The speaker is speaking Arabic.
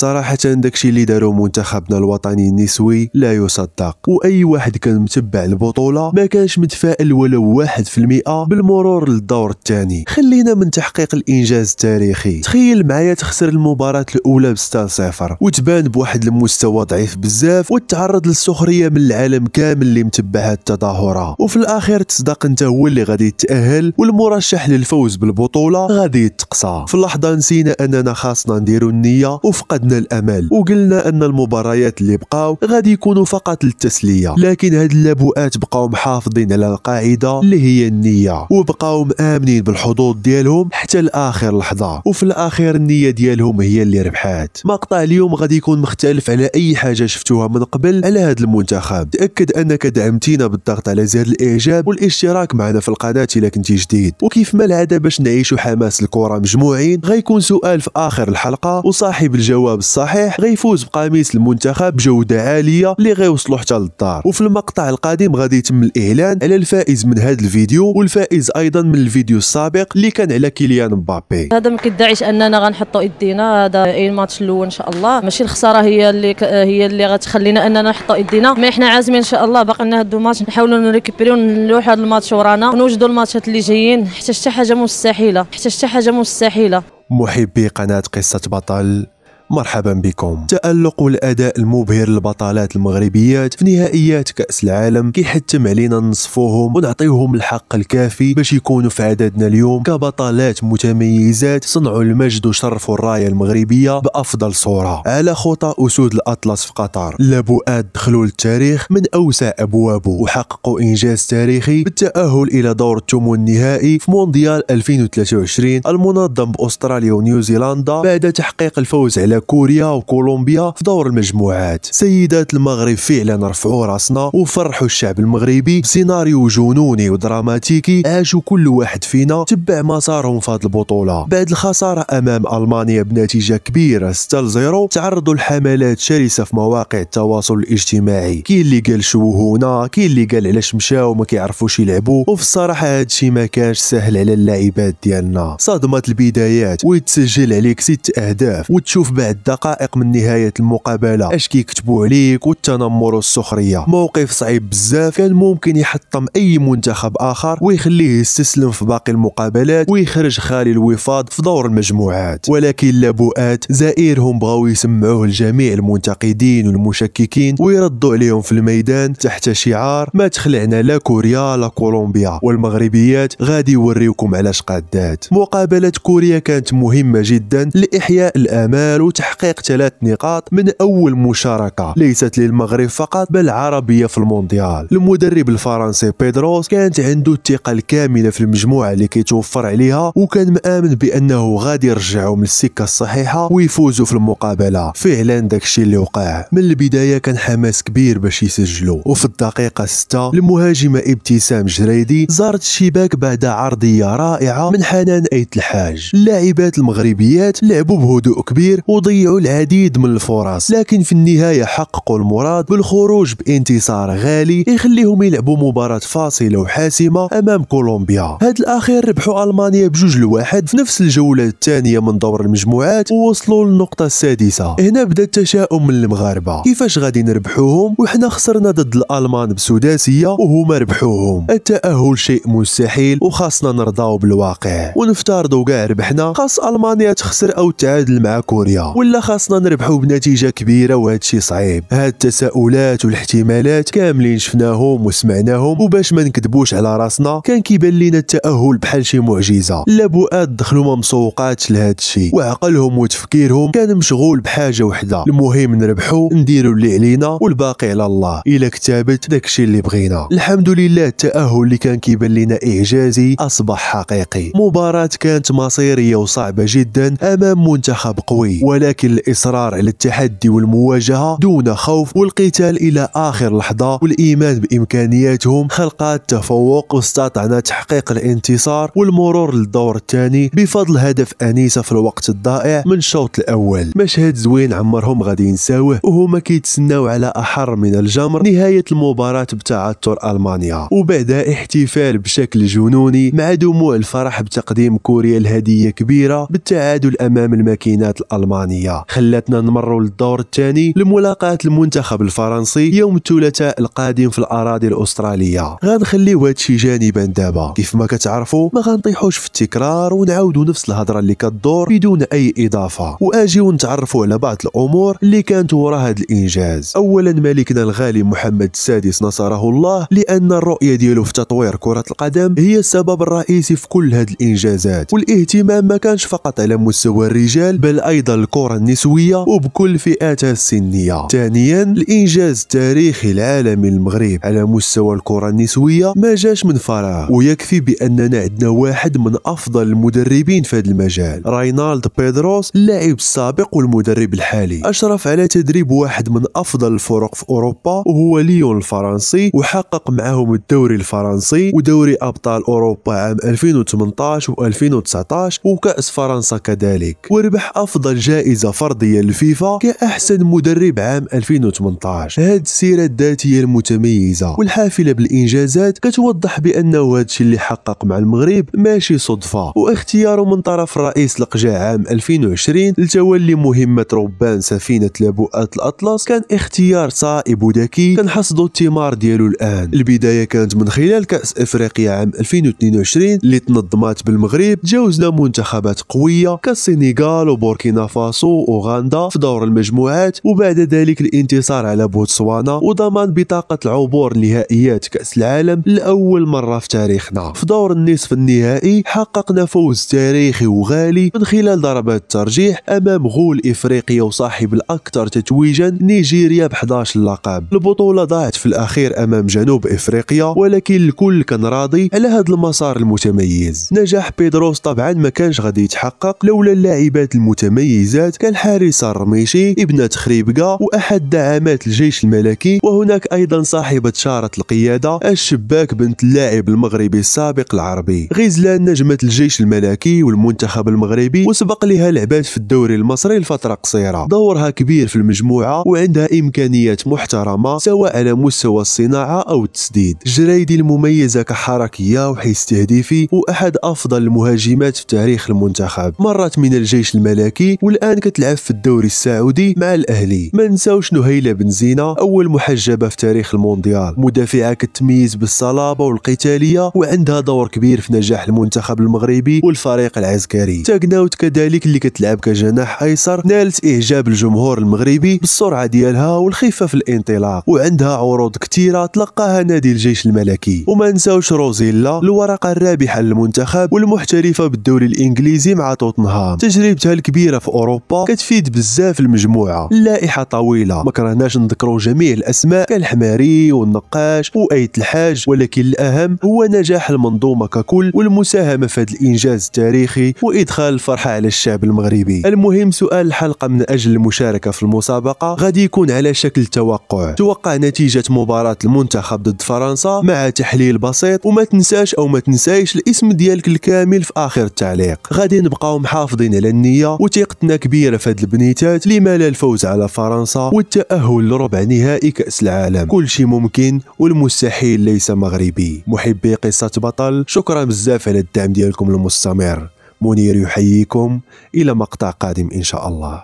صراحة داكشي اللي دارو منتخبنا الوطني النسوي لا يصدق واي واحد كان متبع البطولة ما كانش متفائل ولو واحد في المئة بالمرور للدور الثاني خلينا من تحقيق الانجاز التاريخي تخيل معايا تخسر المباراة الاولى بستة صفر وتبان بواحد المستوى ضعيف بزاف وتعرض للسخرية من العالم كامل اللي متبع هاد التظاهرة وفي الاخير تصدق انت هو اللي غادي يتأهل والمرشح للفوز بالبطولة غادي يتقصى في اللحظة نسينا اننا خاصنا نديرو النية وفقدنا فقدنا الامل وقلنا ان المباريات اللي بقاو غادي يكونوا فقط للتسليه لكن هاد اللبؤات بقاو محافظين على القاعده اللي هي النيه وبقاو مامنين بالحظوظ ديالهم حتى لاخر لحظه وفي الاخير النيه ديالهم هي اللي ربحات مقطع اليوم غادي يكون مختلف على اي حاجه شفتوها من قبل على هذا المنتخب تاكد انك دعمتينا بالضغط على زر الاعجاب والاشتراك معنا في القناه الى كنتي جديد وكيف ما العاده باش نعيشوا حماس الكره مجموعين غيكون سؤال في اخر الحلقه وصاحب الجواب الجواب الصحيح غيفوز بقميص المنتخب بجوده عاليه اللي غيوصلوا حتى للدار وفي المقطع القادم غادي يتم الاعلان على الفائز من هذا الفيديو والفائز ايضا من الفيديو السابق اللي كان على كيليان مبابي هذا ما كيدعيش اننا غنحطوا ايدينا هذا اي ماتش الاول ان شاء الله ماشي الخساره هي اللي ك... هي اللي غتخلينا اننا نحطوا ايدينا ما حنا عازمين ان شاء الله باقي لنا هاد الماتش نحاولوا نريكوبيريو ونلوح هذا الماتش ورانا ونوجدوا الماتشات اللي جايين حتى حتى حاجه مستحيله حتى حتى حاجه مستحيله محبي قناه قصه بطل مرحبا بكم تألق والأداء المبهر للبطلات المغربيات في نهائيات كأس العالم كيحتم علينا نصفوهم ونعطيهم الحق الكافي باش يكونوا في عددنا اليوم كبطلات متميزات صنعوا المجد وشرفوا الراية المغربية بأفضل صورة على خطى أسود الأطلس في قطر لابؤات دخلوا للتاريخ من أوسع أبوابه وحققوا إنجاز تاريخي بالتأهل إلى دور الثمن النهائي في مونديال 2023 المنظم بأستراليا ونيوزيلندا بعد تحقيق الفوز على كوريا وكولومبيا في دور المجموعات سيدات المغرب فعلا رفعوا راسنا وفرحوا الشعب المغربي بسيناريو جنوني ودراماتيكي عاشوا كل واحد فينا تبع مسارهم في هذه البطوله بعد الخساره امام المانيا بنتيجه كبيره 6 0 تعرضوا لحملات شرسه في مواقع التواصل الاجتماعي كاين اللي قال شو هنا كاين اللي قال علاش مشاو ما كيعرفوش يلعبوا وفي الصراحه هادشي ما كانش سهل على اللاعبات ديالنا صدمه البدايات ويتسجل عليك ست اهداف وتشوف بعد بعد دقائق من نهايه المقابله اش كيكتبوا عليك والتنمر والسخريه موقف صعيب بزاف كان ممكن يحطم اي منتخب اخر ويخليه يستسلم في باقي المقابلات ويخرج خالي الوفاض في دور المجموعات ولكن لابؤات زائرهم بغاو يسمعوه الجميع المنتقدين والمشككين ويردوا عليهم في الميدان تحت شعار ما تخلعنا لا كوريا لا كولومبيا والمغربيات غادي يوريوكم علاش قادات مقابله كوريا كانت مهمه جدا لاحياء الامال تحقيق ثلاث نقاط من أول مشاركة ليست للمغرب فقط بل عربية في المونديال المدرب الفرنسي بيدروس كانت عنده الثقة الكاملة في المجموعة اللي كيتوفر عليها وكان مآمن بأنه غادي يرجعهم للسكة الصحيحة ويفوزوا في المقابلة فعلا داكشي اللي وقع من البداية كان حماس كبير باش يسجلوا وفي الدقيقة 6 المهاجمة ابتسام جريدي زارت الشباك بعد عرضية رائعة من حنان أيت الحاج اللاعبات المغربيات لعبوا بهدوء كبير وض وضيعوا العديد من الفرص لكن في النهاية حققوا المراد بالخروج بانتصار غالي يخليهم يلعبوا مباراة فاصلة وحاسمة أمام كولومبيا هاد الأخير ربحوا ألمانيا بجوج لواحد في نفس الجولة الثانية من دور المجموعات ووصلوا للنقطة السادسة هنا بدا التشاؤم من المغاربة كيفاش غادي نربحوهم وحنا خسرنا ضد الألمان بسداسية وهما ربحوهم التأهل شيء مستحيل وخاصنا نرضاو بالواقع ونفترضوا كاع ربحنا خاص ألمانيا تخسر أو تعادل مع كوريا ولا خاصنا نربحوا بنتيجه كبيره وهذا صعيب هاد التساؤلات والاحتمالات كاملين شفناهم وسمعناهم وباش ما نكذبوش على راسنا كان كيبان لينا التاهل بحال شي معجزه لا بؤاد دخلوا ما مسوقاتش لهذا الشيء وعقلهم وتفكيرهم كان مشغول بحاجه وحده المهم نربحوا نديروا اللي علينا والباقي على الله الا كتبت داكشي اللي بغينا الحمد لله التاهل اللي كان كيبان لينا اعجازي اصبح حقيقي مباراه كانت مصيريه وصعبه جدا امام منتخب قوي ولكن الإصرار على التحدي والمواجهة دون خوف والقتال إلى آخر لحظة والإيمان بإمكانياتهم خلقات تفوق واستطعنا تحقيق الانتصار والمرور للدور الثاني بفضل هدف أنيسة في الوقت الضائع من الشوط الأول مشهد زوين عمرهم غادي ينساوه وهما كيتسناو على أحر من الجمر نهاية المباراة بتعثر ألمانيا وبعد احتفال بشكل جنوني مع دموع الفرح بتقديم كوريا الهدية كبيرة بالتعادل أمام الماكينات الألمانية الوطنيه خلاتنا نمروا للدور الثاني لملاقاه المنتخب الفرنسي يوم الثلاثاء القادم في الاراضي الاستراليه غنخليو هادشي جانبا دابا كيف ما كتعرفوا ما غنطيحوش في التكرار ونعاودوا نفس الهضره اللي كدور بدون اي اضافه واجيو نتعرفوا على بعض الامور اللي كانت وراء هذا الانجاز اولا ملكنا الغالي محمد السادس نصره الله لان الرؤيه ديالو في تطوير كره القدم هي السبب الرئيسي في كل هذه الانجازات والاهتمام ما كانش فقط على مستوى الرجال بل ايضا الكرة الكرة النسوية وبكل فئاتها السنية ثانيا الإنجاز التاريخي العالمي للمغرب على مستوى الكرة النسوية ما جاش من فراغ ويكفي بأننا عندنا واحد من أفضل المدربين في هذا المجال راينالد بيدروس اللاعب السابق والمدرب الحالي أشرف على تدريب واحد من أفضل الفرق في أوروبا وهو ليون الفرنسي وحقق معهم الدوري الفرنسي ودوري أبطال أوروبا عام 2018 و2019 وكأس فرنسا كذلك وربح أفضل جائزة جائزة فردية للفيفا كأحسن مدرب عام 2018 هاد السيرة الذاتية المتميزة والحافلة بالإنجازات كتوضح بأنه هادشي اللي حقق مع المغرب ماشي صدفة واختياره من طرف الرئيس القجاع عام 2020 لتولي مهمة ربان سفينة لابؤات الأطلس كان اختيار صائب وذكي كنحصدوا الثمار ديالو الآن البداية كانت من خلال كأس إفريقيا عام 2022 اللي تنظمات بالمغرب تجاوزنا منتخبات قوية كالسينيغال وبوركينا فاسو فاسو أوغندا في دور المجموعات وبعد ذلك الانتصار على بوتسوانا وضمان بطاقة العبور لنهائيات كأس العالم لأول مرة في تاريخنا في دور النصف النهائي حققنا فوز تاريخي وغالي من خلال ضربات الترجيح أمام غول إفريقيا وصاحب الأكثر تتويجا نيجيريا ب 11 لقب البطولة ضاعت في الأخير أمام جنوب إفريقيا ولكن الكل كان راضي على هذا المسار المتميز نجاح بيدروس طبعا ما كانش غادي يتحقق لولا اللاعبات المتميزات الجماعات كان حارس الرميشي ابنة خريبقة وأحد دعامات الجيش الملكي وهناك أيضا صاحبة شارة القيادة الشباك بنت اللاعب المغربي السابق العربي غزلان نجمة الجيش الملكي والمنتخب المغربي وسبق لها لعبات في الدوري المصري لفترة قصيرة دورها كبير في المجموعة وعندها إمكانيات محترمة سواء على مستوى الصناعة أو التسديد جريدي المميزة كحركية وحيز تهديفي وأحد أفضل المهاجمات في تاريخ المنتخب مرت من الجيش الملكي والآن كان كتلعب في الدوري السعودي مع الاهلي ما نساوش نهيله بنزينه اول محجبه في تاريخ المونديال مدافعه كتميز بالصلابه والقتاليه وعندها دور كبير في نجاح المنتخب المغربي والفريق العسكري تاكناوت كذلك اللي كتلعب كجناح ايسر نالت اعجاب الجمهور المغربي بالسرعه ديالها والخفه في الانطلاق وعندها عروض كثيره تلقاها نادي الجيش الملكي وما نساوش روزيلا الورقه الرابحه للمنتخب والمحترفه بالدوري الانجليزي مع توتنهام تجربتها الكبيره في اوروبا اوروبا كتفيد بزاف المجموعه اللائحه طويله ما كرهناش نذكروا جميع الاسماء كالحماري والنقاش وايت الحاج ولكن الاهم هو نجاح المنظومه ككل والمساهمه في هذا الانجاز التاريخي وادخال الفرحه على الشعب المغربي المهم سؤال الحلقه من اجل المشاركه في المسابقه غادي يكون على شكل توقع توقع نتيجه مباراه المنتخب ضد فرنسا مع تحليل بسيط وما تنساش او ما تنسايش الاسم ديالك الكامل في اخر التعليق غادي نبقاو محافظين على النيه وثقتنا كبيرة في هاد البنيتات لما لا الفوز على فرنسا والتأهل لربع نهائي كأس العالم كل شيء ممكن والمستحيل ليس مغربي محبي قصة بطل شكرا بزاف على الدعم ديالكم المستمر منير يحييكم إلى مقطع قادم إن شاء الله